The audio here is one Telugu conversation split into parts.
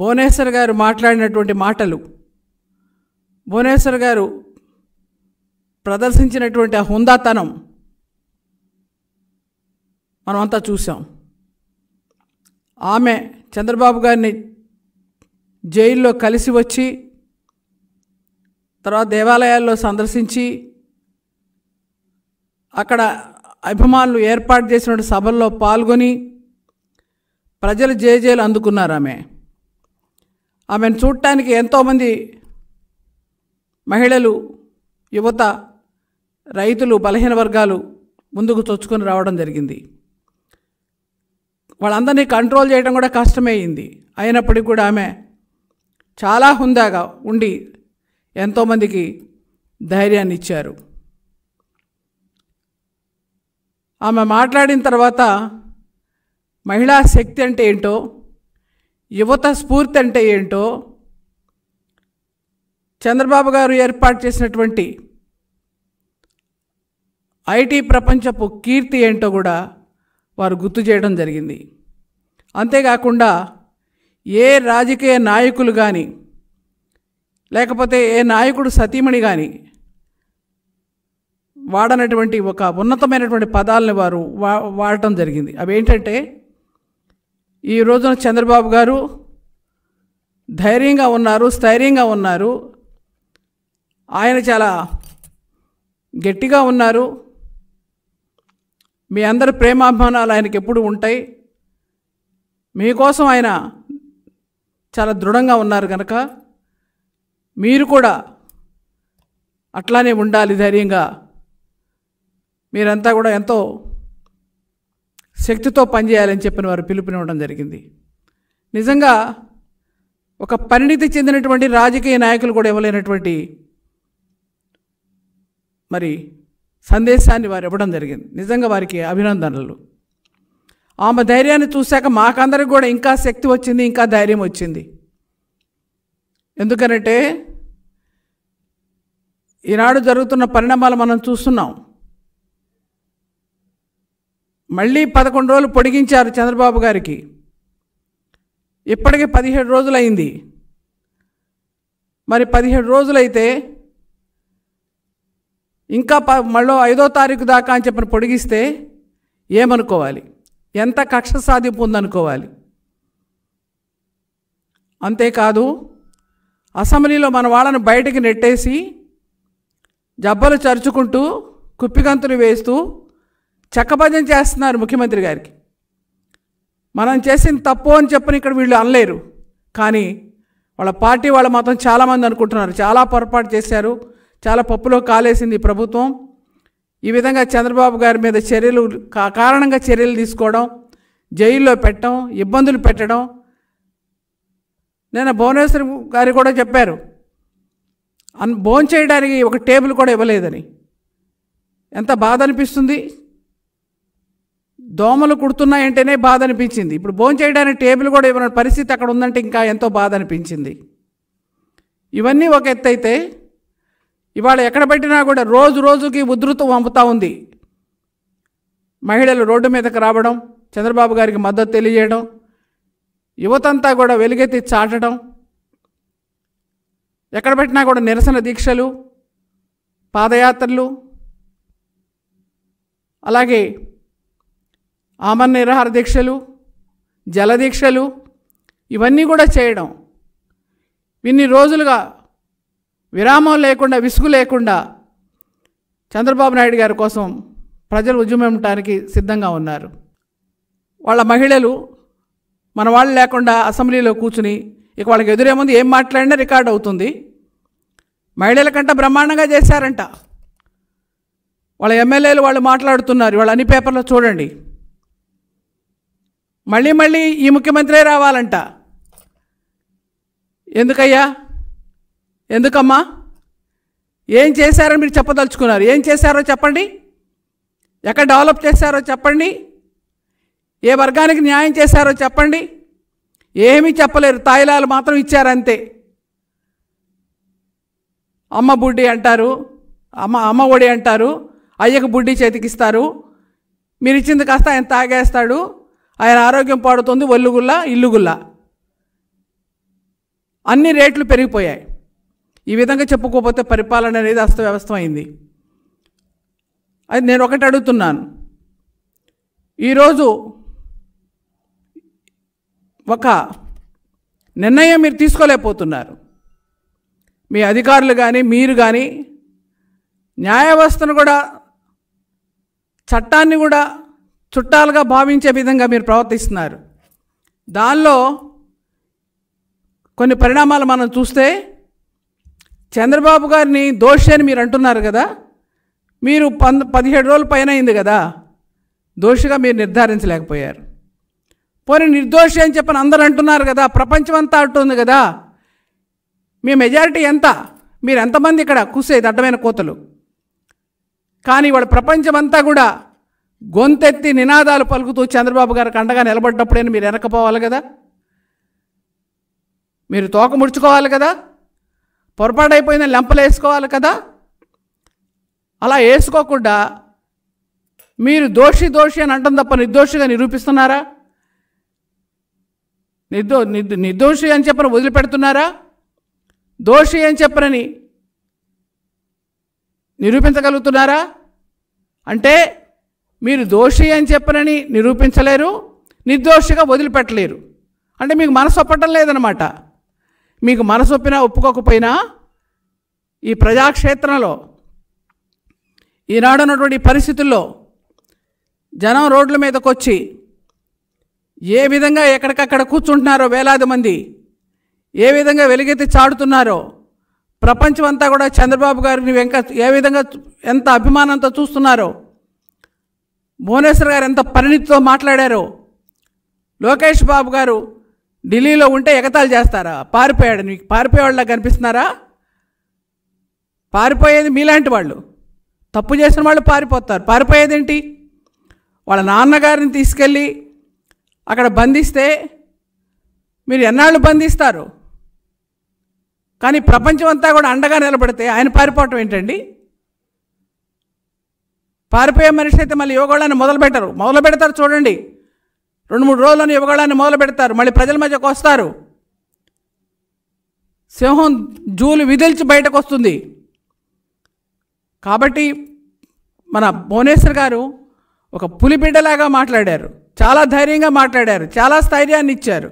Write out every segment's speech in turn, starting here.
భువనేశ్వర్ గారు మాట్లాడినటువంటి మాటలు భువనేశ్వర్ గారు ప్రదర్శించినటువంటి ఆ హుందాతనం మనమంతా చూసాం ఆమె చంద్రబాబు గారిని జైల్లో కలిసి వచ్చి తర్వాత దేవాలయాల్లో సందర్శించి అక్కడ అభిమానులు ఏర్పాటు చేసిన సభల్లో పాల్గొని ప్రజలు జయజేలు అందుకున్నారు ఆమె ఆమెను చూడటానికి ఎంతోమంది మహిళలు యువత రైతులు బలహీన వర్గాలు ముందుకు చొచ్చుకొని రావడం జరిగింది వాళ్ళందరినీ కంట్రోల్ చేయడం కూడా కష్టమైంది అయినప్పటికీ కూడా ఆమె చాలా హుందాగా ఉండి ఎంతోమందికి ధైర్యాన్ని ఇచ్చారు ఆమె మాట్లాడిన తర్వాత మహిళా శక్తి అంటే ఏంటో యువత స్ఫూర్తి అంటే ఏంటో చంద్రబాబు గారు ఏర్పాటు చేసినటువంటి ఐటీ ప్రపంచపు కీర్తి ఏంటో కూడా వారు గుర్తు చేయడం జరిగింది అంతేకాకుండా ఏ రాజకీయ నాయకులు కానీ లేకపోతే ఏ నాయకుడు సతీమణి కానీ వాడనటువంటి ఒక ఉన్నతమైనటువంటి పదాలని వారు వా వాడటం జరిగింది అవి ఏంటంటే ఈ రోజున చంద్రబాబు గారు ధైర్యంగా ఉన్నారు స్థైర్యంగా ఉన్నారు ఆయన చాలా గట్టిగా ఉన్నారు మీ అందరి ప్రేమాభిమానాలు ఆయనకి ఎప్పుడు ఉంటాయి మీకోసం ఆయన చాలా దృఢంగా ఉన్నారు కనుక మీరు కూడా అట్లానే ఉండాలి ధైర్యంగా మీరంతా కూడా ఎంతో శక్తితో పనిచేయాలని చెప్పిన వారు పిలుపునివ్వడం జరిగింది నిజంగా ఒక పరిణితి చెందినటువంటి రాజకీయ నాయకులు కూడా ఇవ్వలేనటువంటి మరి సందేశాన్ని వారు ఇవ్వడం జరిగింది నిజంగా వారికి అభినందనలు ఆమె ధైర్యాన్ని చూశాక మాకందరికి కూడా ఇంకా శక్తి వచ్చింది ఇంకా ధైర్యం వచ్చింది ఎందుకనంటే ఈనాడు జరుగుతున్న పరిణామాలు మనం చూస్తున్నాం మళ్ళీ పదకొండు రోజులు పొడిగించారు చంద్రబాబు గారికి ఇప్పటికే పదిహేడు రోజులైంది మరి పదిహేడు రోజులైతే ఇంకా ప మళ్ళీ ఐదో తారీఖు దాకా అని చెప్పిన పొడిగిస్తే ఏమనుకోవాలి ఎంత కక్ష సాధింపు ఉందనుకోవాలి అంతేకాదు అసెంబ్లీలో మన వాళ్ళని బయటికి నెట్టేసి జబ్బలు చరుచుకుంటూ కుప్పిగంతులు వేస్తూ చక్కభజన చేస్తున్నారు ముఖ్యమంత్రి గారికి మనం చేసిన తప్పు అని చెప్పని ఇక్కడ వీళ్ళు అనలేరు కానీ వాళ్ళ పార్టీ వాళ్ళ మాత్రం చాలామంది అనుకుంటున్నారు చాలా పొరపాటు చేశారు చాలా పప్పులో కాలేసింది ప్రభుత్వం ఈ విధంగా చంద్రబాబు గారి మీద చర్యలు కారణంగా చర్యలు తీసుకోవడం జైల్లో పెట్టడం ఇబ్బందులు పెట్టడం నేను భువనేశ్వర్ గారు కూడా చెప్పారు అన్ భోంచేయడానికి ఒక టేబుల్ కూడా ఇవ్వలేదని ఎంత బాధ అనిపిస్తుంది దోమలు కుడుతున్నాయంటేనే బాధ అనిపించింది ఇప్పుడు భోజనం చేయడానికి టేబుల్ కూడా ఇవ్వని పరిస్థితి అక్కడ ఉందంటే ఇంకా ఎంతో బాధ అనిపించింది ఇవన్నీ ఒక ఎత్తు అయితే ఇవాళ ఎక్కడ పెట్టినా కూడా రోజు రోజుకి ఉధృతం పంపుతూ ఉంది మహిళలు రోడ్డు మీదకి రావడం చంద్రబాబు గారికి మద్దతు తెలియజేయడం యువతంతా కూడా వెలుగెత్తి చాటడం ఎక్కడ పెట్టినా కూడా నిరసన దీక్షలు పాదయాత్రలు అలాగే ఆమరణ నిరాహార దీక్షలు జలదీక్షలు ఇవన్నీ కూడా చేయడం ఇన్ని రోజులుగా విరామం లేకుండా విసుగు లేకుండా చంద్రబాబు నాయుడు గారి కోసం ప్రజలు ఉద్యమించడానికి సిద్ధంగా ఉన్నారు వాళ్ళ మహిళలు మన వాళ్ళు లేకుండా అసెంబ్లీలో కూర్చుని ఇక వాళ్ళకి ఎదురేముంది ఏం మాట్లాడినా రికార్డ్ అవుతుంది మహిళల కంటే బ్రహ్మాండంగా చేశారంట వాళ్ళ ఎమ్మెల్యేలు వాళ్ళు మాట్లాడుతున్నారు వాళ్ళు అన్ని పేపర్లో చూడండి మళ్ళీ మళ్ళీ ఈ ముఖ్యమంత్రి రావాలంట ఎందుకయ్యా ఎందుకమ్మా ఏం చేశారని మీరు చెప్పదలుచుకున్నారు ఏం చేశారో చెప్పండి ఎక్కడ డెవలప్ చేశారో చెప్పండి ఏ వర్గానికి న్యాయం చేశారో చెప్పండి ఏమీ చెప్పలేరు తాయిలాలు మాత్రం ఇచ్చారంతే అమ్మ బుడ్డి అంటారు అమ్మ అమ్మ ఒడి అంటారు అయ్యకు బుడ్డి చేతికిస్తారు మీరు ఇచ్చింది కాస్త ఆయన తాగేస్తాడు ఆయన ఆరోగ్యం పాడుతుంది ఒల్లుగుల్ల ఇల్లుగుల్ల అన్ని రేట్లు పెరిగిపోయాయి ఈ విధంగా చెప్పుకోకపోతే పరిపాలన అనేది అస్తవ్యవస్థమైంది అది నేను ఒకటి అడుగుతున్నాను ఈరోజు ఒక నిర్ణయం మీరు తీసుకోలేకపోతున్నారు మీ అధికారులు కానీ మీరు కానీ న్యాయ వ్యవస్థను కూడా చట్టాన్ని కూడా చుట్టాలుగా భావించే విధంగా మీరు ప్రవర్తిస్తున్నారు దానిలో కొన్ని పరిణామాలు మనం చూస్తే చంద్రబాబు గారిని దోషి అని మీరు అంటున్నారు కదా మీరు పంద పదిహేడు రోజుల పైన అయింది కదా దోషిగా మీరు నిర్ధారించలేకపోయారు పోనీ నిర్దోషి అని చెప్పని అందరు అంటున్నారు కదా ప్రపంచం అంతా అంటుంది కదా మీ మెజారిటీ ఎంత మీరు ఎంతమంది ఇక్కడ కూసేది అడ్డమైన కోతలు కానీ వాడు ప్రపంచం అంతా కూడా గొంతెత్తి నినాదాలు పలుకుతూ చంద్రబాబు గారికి అండగా నిలబడ్డప్పుడే మీరు వెనకపోవాలి కదా మీరు తోక ముడుచుకోవాలి కదా పొరపాటైపోయిన లెంపలు వేసుకోవాలి కదా అలా వేసుకోకుండా మీరు దోషి దోషి అని అంటాం తప్ప నిర్దోషిగా నిరూపిస్తున్నారా నిర్దో నిర్దోషి అని చెప్పని వదిలిపెడుతున్నారా దోషి అని చెప్పనని నిరూపించగలుగుతున్నారా అంటే మీరు దోషి అని చెప్పనని నిరూపించలేరు నిర్దోషిగా వదిలిపెట్టలేరు అంటే మీకు మనసు ఒప్పటం లేదనమాట మీకు మనసు ఒప్పినా ఒప్పుకోకపోయినా ఈ ప్రజాక్షేత్రంలో ఈనాడున్నటువంటి పరిస్థితుల్లో జనం రోడ్ల మీదకి వచ్చి ఏ విధంగా ఎక్కడికక్కడ కూర్చుంటున్నారో వేలాది మంది ఏ విధంగా వెలుగెత్తి చాడుతున్నారో ప్రపంచం అంతా కూడా చంద్రబాబు గారిని వెంక ఏ విధంగా ఎంత అభిమానంతో చూస్తున్నారో భువనేశ్వర్ గారు ఎంత పరిణితితో మాట్లాడారు లోకేష్ బాబు గారు ఢిల్లీలో ఉంటే ఎగతాలు చేస్తారా పారిపోయాడు మీకు పారిపోయేవాళ్ళ కనిపిస్తున్నారా పారిపోయేది మీలాంటి వాళ్ళు తప్పు చేసిన వాళ్ళు పారిపోతారు పారిపోయేది ఏంటి వాళ్ళ నాన్నగారిని తీసుకెళ్ళి అక్కడ బంధిస్తే మీరు ఎన్నాళ్ళు బంధిస్తారు కానీ ప్రపంచం అంతా కూడా అండగా నిలబడితే ఆయన పారిపోవటం ఏంటండి పారిపోయే మనిషి అయితే మళ్ళీ యువగోళాన్ని మొదలు పెట్టరు మొదలు పెడతారు చూడండి రెండు మూడు రోజులను యువగోళాన్ని మొదలు పెడతారు మళ్ళీ ప్రజల మధ్యకు వస్తారు సింహం జూలు విదిల్చి బయటకు వస్తుంది కాబట్టి మన భువనేశ్వర్ గారు ఒక పులిబిడ్డలాగా మాట్లాడారు చాలా ధైర్యంగా మాట్లాడారు చాలా స్థైర్యాన్ని ఇచ్చారు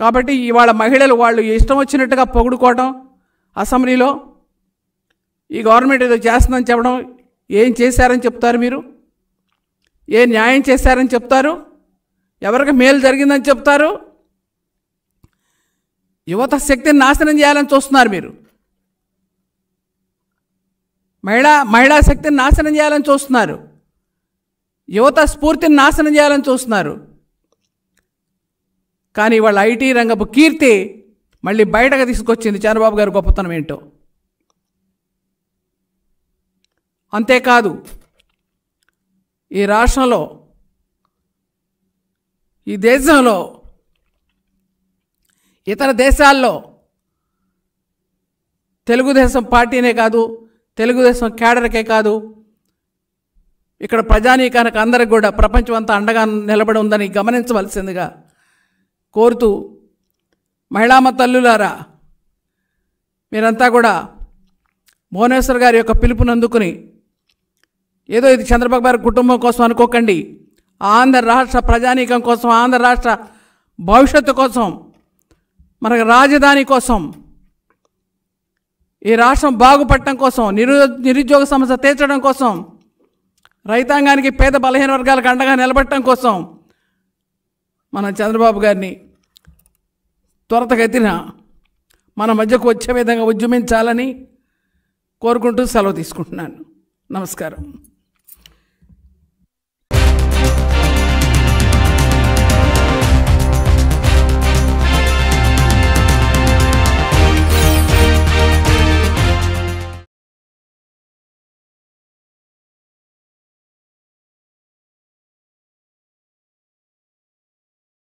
కాబట్టి ఇవాళ మహిళలు వాళ్ళు ఇష్టం వచ్చినట్టుగా పొగుడుకోవడం అసెంబ్లీలో ఈ గవర్నమెంట్ ఏదో చేస్తుందని చెప్పడం ఏం చేశారని చెప్తారు మీరు ఏ న్యాయం చేశారని చెప్తారు ఎవరికి మేలు జరిగిందని చెప్తారు యువత శక్తిని నాశనం చేయాలని చూస్తున్నారు మీరు మహిళా మహిళా శక్తిని నాశనం చేయాలని చూస్తున్నారు యువత స్ఫూర్తిని నాశనం చేయాలని చూస్తున్నారు కానీ వాళ్ళ ఐటీ రంగపు కీర్తి మళ్ళీ బయటకు తీసుకొచ్చింది చంద్రబాబు గారు గొప్పతనం ఏంటో అంతేకాదు ఈ రాష్ట్రంలో ఈ దేశంలో ఇతర దేశాల్లో తెలుగుదేశం పార్టీనే కాదు తెలుగుదేశం క్యాడర్కే కాదు ఇక్కడ ప్రజానీకానికి అందరికి కూడా ప్రపంచం అంతా అండగా నిలబడి ఉందని గమనించవలసిందిగా కోరుతూ మహిళామ తల్లులారా మీరంతా కూడా భువనేశ్వర్ గారి యొక్క పిలుపునందుకుని ఏదో ఇది చంద్రబాబు గారి కుటుంబం కోసం అనుకోకండి ఆంధ్ర రాష్ట్ర ప్రజానీకం కోసం ఆంధ్ర రాష్ట్ర భవిష్యత్తు కోసం మన రాజధాని కోసం ఈ రాష్ట్రం బాగుపడటం కోసం నిరు నిరుద్యోగ సమస్య తీర్చడం కోసం రైతాంగానికి పేద బలహీన వర్గాలకు అండగా నిలబడటం కోసం మన చంద్రబాబు గారిని త్వరతగతిన మన మధ్యకు వచ్చే విధంగా ఉద్యమించాలని కోరుకుంటూ సెలవు తీసుకుంటున్నాను నమస్కారం